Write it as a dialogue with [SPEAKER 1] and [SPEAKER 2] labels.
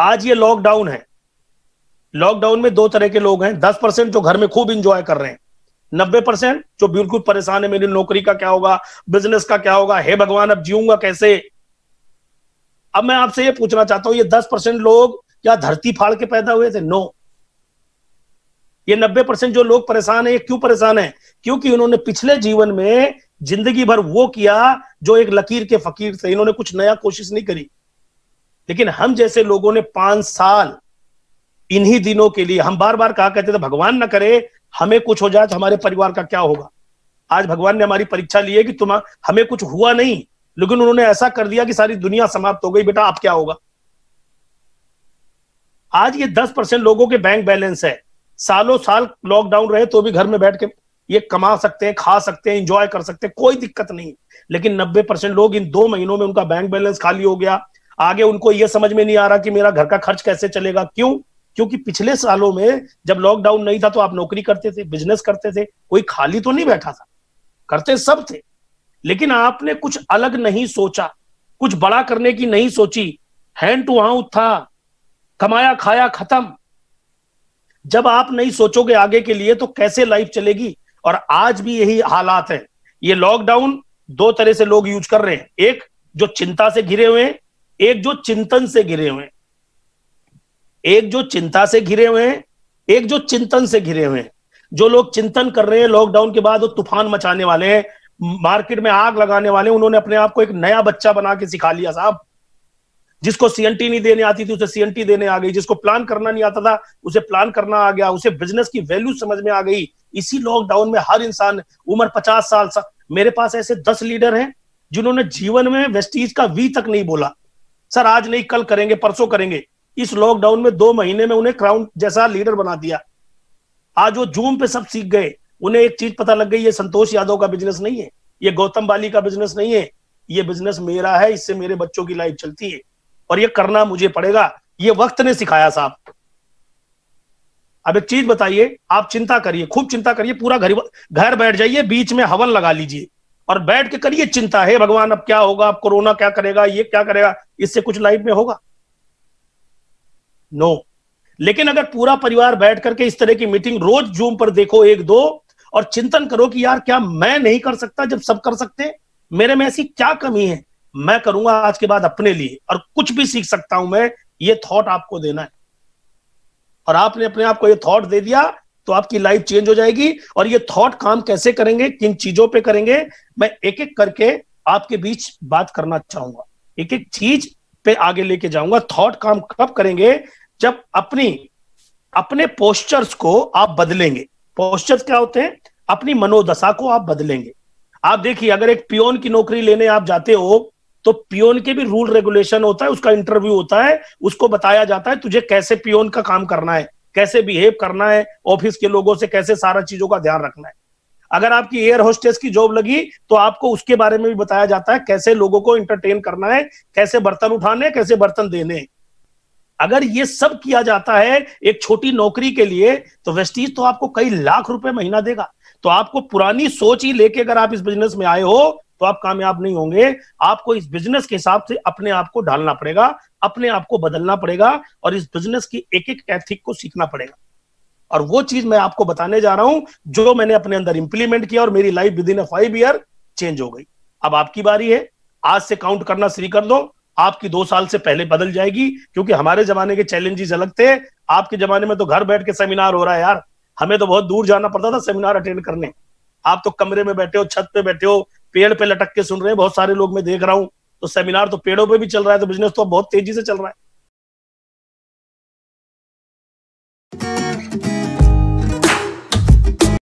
[SPEAKER 1] आज ये लॉकडाउन है लॉकडाउन में दो तरह के लोग हैं दस परसेंट जो घर में खूब इंजॉय कर रहे हैं नब्बे परसेंट जो बिल्कुल परेशान है मेरी नौकरी का क्या होगा बिजनेस का क्या होगा हे भगवान अब जीऊंगा कैसे अब मैं आपसे ये पूछना चाहता हूं ये दस परसेंट लोग क्या धरती फाड़ के पैदा हुए थे नो ये नब्बे परसेंट जो लोग परेशान है ये क्यों परेशान है क्योंकि उन्होंने पिछले जीवन में जिंदगी भर वो किया जो एक लकीर के फकीर थे इन्होंने कुछ नया कोशिश नहीं करी लेकिन हम जैसे लोगों ने पांच साल इन्हीं दिनों के लिए हम बार बार कहा करते थे भगवान ना करे हमें कुछ हो जाए तो हमारे परिवार का क्या होगा आज भगवान ने हमारी परीक्षा ली है कि तुम हमें कुछ हुआ नहीं लेकिन उन्होंने ऐसा कर दिया कि सारी दुनिया समाप्त हो गई बेटा आप क्या होगा आज ये दस परसेंट लोगों के बैंक बैलेंस है सालों साल लॉकडाउन रहे तो भी घर में बैठ के ये कमा सकते हैं खा सकते हैं इंजॉय कर सकते हैं कोई दिक्कत नहीं लेकिन नब्बे परसेंट लोग इन दो महीनों में उनका बैंक बैलेंस खाली हो गया आगे उनको यह समझ में नहीं आ रहा कि मेरा घर का खर्च कैसे चलेगा क्यों क्योंकि पिछले सालों में जब लॉकडाउन नहीं था तो आप नौकरी करते थे बिजनेस करते थे कोई खाली तो नहीं बैठा था करते सब थे लेकिन आपने कुछ अलग नहीं सोचा कुछ बड़ा करने की नहीं सोची हैंड टू हाउ था कमाया खाया खत्म जब आप नहीं सोचोगे आगे के लिए तो कैसे लाइफ चलेगी और आज भी यही हालात है ये लॉकडाउन दो तरह से लोग यूज कर रहे हैं एक जो चिंता से घिरे हुए हैं एक जो चिंतन से घिरे हुए एक जो चिंता से घिरे हुए हैं एक जो चिंतन से घिरे हुए हैं जो लोग चिंतन कर रहे हैं लॉकडाउन के बाद वो तूफान मचाने वाले हैं मार्केट में आग लगाने वाले उन्होंने अपने आप को एक नया बच्चा बना के सिखा लिया साहब जिसको सीएनटी नहीं देने आती थी उसे सीएनटी देने आ गई जिसको प्लान करना नहीं आता था उसे प्लान करना आ गया उसे बिजनेस की वैल्यू समझ में आ गई इसी लॉकडाउन में हर इंसान उम्र पचास साल सा, मेरे पास ऐसे दस लीडर हैं जिन्होंने जीवन में वेस्टीज का वी तक नहीं बोला सर आज नहीं कल करेंगे परसों करेंगे इस लॉकडाउन में दो महीने में उन्हें क्राउन जैसा लीडर बना दिया आज वो जूम पे सब सीख गए उन्हें एक चीज पता लग गई ये संतोष यादव का बिजनेस नहीं है ये गौतम बाली का बिजनेस नहीं है ये बिजनेस मेरा है इससे मेरे बच्चों की लाइफ चलती है और ये करना मुझे पड़ेगा ये वक्त ने सिखाया साहब अब एक चीज बताइए आप चिंता करिए खूब चिंता करिए पूरा घर घर बैठ जाइए बीच में हवन लगा लीजिए और बैठ के करिए चिंता है भगवान अब क्या होगा अब कोरोना क्या करेगा ये क्या करेगा इससे कुछ लाइफ में होगा नो no. लेकिन अगर पूरा परिवार बैठ करके इस तरह की मीटिंग रोज जूम पर देखो एक दो और चिंतन करो कि यार क्या मैं नहीं कर सकता जब सब कर सकते मेरे में ऐसी क्या कमी है मैं करूंगा आज के बाद अपने लिए और कुछ भी सीख सकता हूं मैं ये थॉट आपको देना है और आपने अपने आप को ये थॉट दे दिया तो आपकी लाइफ चेंज हो जाएगी और ये थॉट काम कैसे करेंगे किन चीजों पे करेंगे मैं एक एक करके आपके बीच बात करना चाहूंगा एक एक चीज पे आगे लेके जाऊंगा थॉट काम कब करेंगे जब अपनी अपने पोस्टर्स को आप बदलेंगे पोस्टर्स क्या होते हैं अपनी मनोदशा को आप बदलेंगे आप देखिए अगर एक पियोन की नौकरी लेने आप जाते हो तो पियोन के भी रूल रेगुलेशन होता है उसका इंटरव्यू होता है उसको बताया जाता है तुझे कैसे पियोन का काम करना है कैसे बिहेव करना है ऑफिस के लोगों से कैसे सारा चीजों का ध्यान रखना है अगर आपकी एयर होस्टेस की जॉब लगी तो आपको उसके बारे में भी बताया जाता है कैसे लोगों को इंटरटेन करना है कैसे बर्तन उठाने कैसे बर्तन देने अगर ये सब किया जाता है एक छोटी नौकरी के लिए तो वेस्टीज तो आपको कई लाख रुपए महीना देगा तो आपको पुरानी सोच ही लेके अगर आप इस बिजनेस में आए हो तो आप कामयाब नहीं होंगे आपको इस बिजनेस के हिसाब से अपने आप को ढालना पड़ेगा अपने आप को बदलना पड़ेगा और इस बिजनेस की एक एक एथिक को सीखना पड़ेगा और वो चीज मैं आपको बताने जा रहा हूं जो मैंने अपने अंदर इंप्लीमेंट किया और मेरी life within five year change हो गई अब आपकी बारी है आज से काउंट करना शुरू कर दो आपकी दो साल से पहले बदल जाएगी क्योंकि हमारे जमाने के चैलेंजेस अलग थे आपके जमाने में तो घर बैठ के सेमिनार हो रहा है यार हमें तो बहुत दूर जाना पड़ता था सेमिनार अटेंड करने आप तो कमरे में बैठे हो छत पे बैठे हो पेड़ पे लटक के सुन रहे हैं बहुत सारे लोग मैं देख रहा हूँ तो सेमिनार तो पेड़ों पे भी चल रहा है तो बिजनेस तो बहुत तेजी से चल रहा है